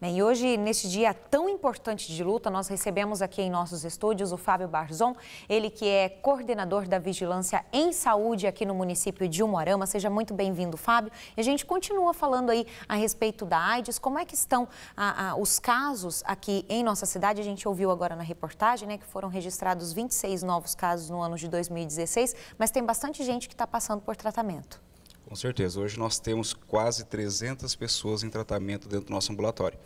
Bem, hoje, neste dia tão importante de luta, nós recebemos aqui em nossos estúdios o Fábio Barzon, ele que é coordenador da Vigilância em Saúde aqui no município de Umuarama. Seja muito bem-vindo, Fábio. E a gente continua falando aí a respeito da AIDS, como é que estão a, a, os casos aqui em nossa cidade. A gente ouviu agora na reportagem né, que foram registrados 26 novos casos no ano de 2016, mas tem bastante gente que está passando por tratamento. Com certeza. Hoje nós temos quase 300 pessoas em tratamento dentro do nosso ambulatório.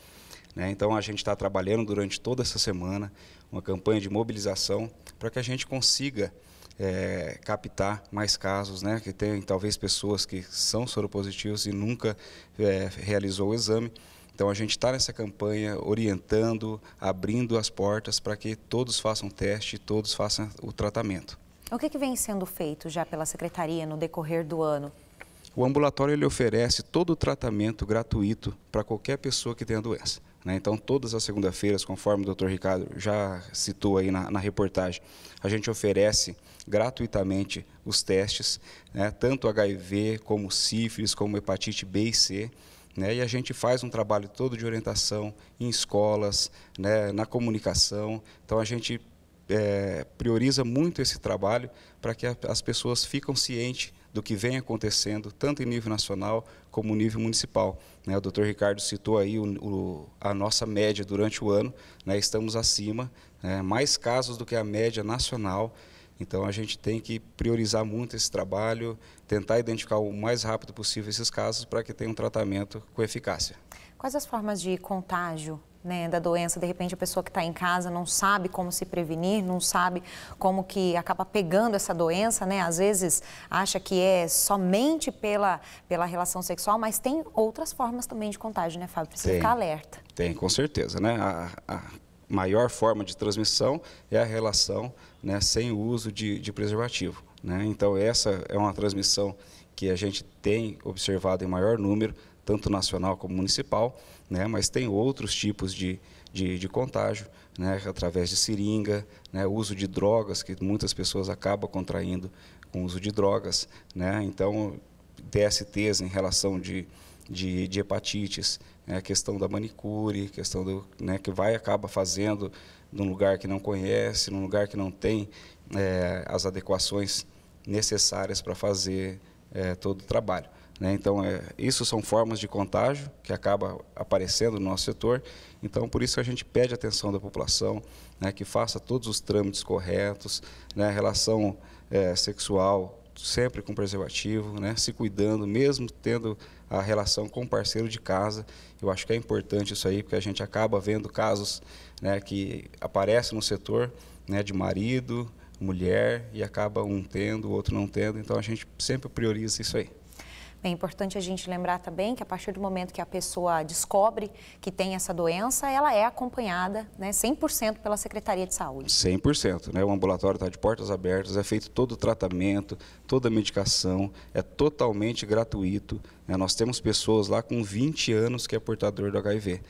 Né? Então a gente está trabalhando durante toda essa semana uma campanha de mobilização para que a gente consiga é, captar mais casos, né? que tem talvez pessoas que são soropositivas e nunca é, realizou o exame. Então a gente está nessa campanha orientando, abrindo as portas para que todos façam teste, todos façam o tratamento. O que, que vem sendo feito já pela secretaria no decorrer do ano o ambulatório ele oferece todo o tratamento gratuito para qualquer pessoa que tenha doença. Né? Então, todas as segundas-feiras, conforme o doutor Ricardo já citou aí na, na reportagem, a gente oferece gratuitamente os testes, né? tanto HIV, como sífilis, como hepatite B e C. Né? E a gente faz um trabalho todo de orientação em escolas, né? na comunicação. Então, a gente é, prioriza muito esse trabalho para que as pessoas ficam cientes do que vem acontecendo, tanto em nível nacional como em nível municipal. Né, o doutor Ricardo citou aí o, o, a nossa média durante o ano, né, estamos acima, né, mais casos do que a média nacional. Então a gente tem que priorizar muito esse trabalho, tentar identificar o mais rápido possível esses casos para que tenha um tratamento com eficácia. Quais as formas de contágio né, da doença. De repente, a pessoa que está em casa não sabe como se prevenir, não sabe como que acaba pegando essa doença, né? Às vezes acha que é somente pela, pela relação sexual, mas tem outras formas também de contágio, né, Fábio? Precisa tem, ficar alerta. Tem, com certeza, né? A, a maior forma de transmissão é a relação né, sem o uso de, de preservativo. Né? Então, essa é uma transmissão que a gente tem observado em maior número tanto nacional como municipal, né? mas tem outros tipos de, de, de contágio, né? através de seringa, né? uso de drogas, que muitas pessoas acabam contraindo com o uso de drogas. Né? Então, DSTs em relação de, de, de hepatites, né? a questão da manicure, questão do né? que vai acaba fazendo num lugar que não conhece, num lugar que não tem é, as adequações necessárias para fazer é, todo o trabalho. Né? Então, é, isso são formas de contágio que acaba aparecendo no nosso setor. Então, por isso a gente pede atenção da população, né, que faça todos os trâmites corretos, né, relação é, sexual sempre com preservativo, né, se cuidando, mesmo tendo a relação com o parceiro de casa. Eu acho que é importante isso aí, porque a gente acaba vendo casos né, que aparecem no setor né, de marido, mulher, e acaba um tendo, o outro não tendo. Então, a gente sempre prioriza isso aí. É importante a gente lembrar também que a partir do momento que a pessoa descobre que tem essa doença, ela é acompanhada né, 100% pela Secretaria de Saúde. 100%. Né? O ambulatório está de portas abertas, é feito todo o tratamento, toda a medicação, é totalmente gratuito. Né? Nós temos pessoas lá com 20 anos que é portador do HIV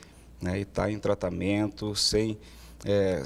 né? e está em tratamento, sem... É,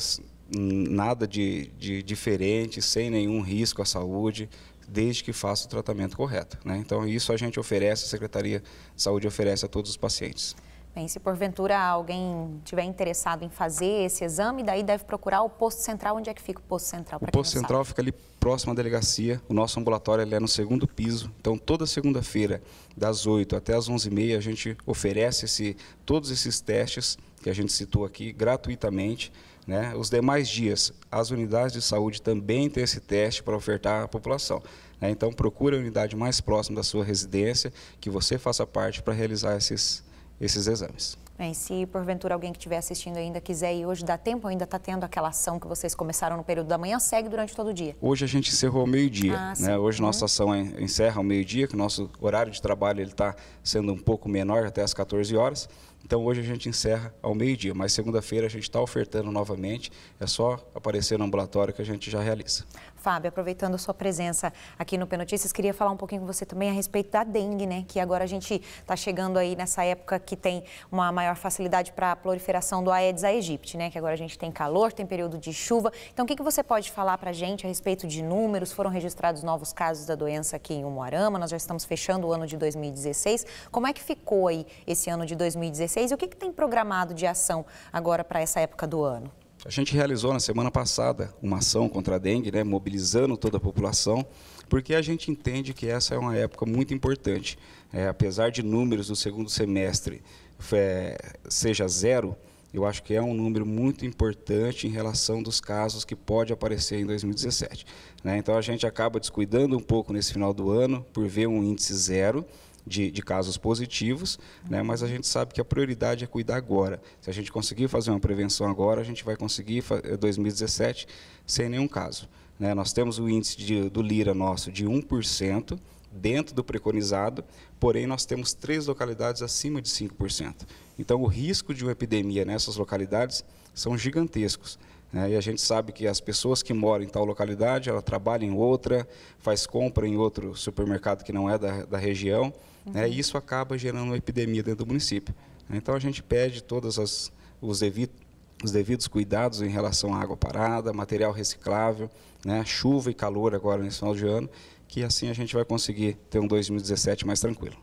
nada de, de, diferente, sem nenhum risco à saúde desde que faça o tratamento correto. Né? Então, isso a gente oferece, a Secretaria de Saúde oferece a todos os pacientes. Bem, se porventura alguém tiver interessado em fazer esse exame, daí deve procurar o posto central. Onde é que fica o posto central? O posto central fica ali próximo à delegacia. O nosso ambulatório ele é no segundo piso. Então, toda segunda-feira, das 8 até as 11h30, a gente oferece esse, todos esses testes que a gente citou aqui gratuitamente né? Os demais dias, as unidades de saúde também têm esse teste para ofertar à população. Né? Então, procure a unidade mais próxima da sua residência, que você faça parte para realizar esses, esses exames. Bem, se porventura alguém que estiver assistindo ainda quiser e hoje dá tempo, ainda está tendo aquela ação que vocês começaram no período da manhã, segue durante todo o dia. Hoje a gente encerrou ao meio-dia. Ah, né? Hoje nossa uhum. ação é, encerra ao meio-dia, que o nosso horário de trabalho está sendo um pouco menor, até às 14 horas. Então hoje a gente encerra ao meio-dia, mas segunda-feira a gente está ofertando novamente. É só aparecer no ambulatório que a gente já realiza. Fábio, aproveitando a sua presença aqui no P queria falar um pouquinho com você também a respeito da dengue, né? Que agora a gente está chegando aí nessa época que tem uma maior maior facilidade para a proliferação do Aedes aegypti, né? Que agora a gente tem calor, tem período de chuva. Então, o que, que você pode falar para a gente a respeito de números? Foram registrados novos casos da doença aqui em Umuarama, nós já estamos fechando o ano de 2016. Como é que ficou aí esse ano de 2016 e o que, que tem programado de ação agora para essa época do ano? A gente realizou na semana passada uma ação contra a dengue, né, mobilizando toda a população, porque a gente entende que essa é uma época muito importante. É, apesar de números do segundo semestre seja zero, eu acho que é um número muito importante em relação dos casos que pode aparecer em 2017. Né? Então a gente acaba descuidando um pouco nesse final do ano por ver um índice zero. De, de casos positivos, né? mas a gente sabe que a prioridade é cuidar agora. Se a gente conseguir fazer uma prevenção agora, a gente vai conseguir 2017 eh, sem nenhum caso. Né? Nós temos o índice de, do Lira nosso de 1%, dentro do preconizado, porém nós temos três localidades acima de 5%. Então o risco de uma epidemia nessas localidades são gigantescos. Né? E a gente sabe que as pessoas que moram em tal localidade, ela trabalha em outra, faz compra em outro supermercado que não é da, da região, uhum. né? e isso acaba gerando uma epidemia dentro do município. Então a gente pede todos os, os devidos cuidados em relação à água parada, material reciclável, né? chuva e calor agora nesse final de ano, que assim a gente vai conseguir ter um 2017 mais tranquilo.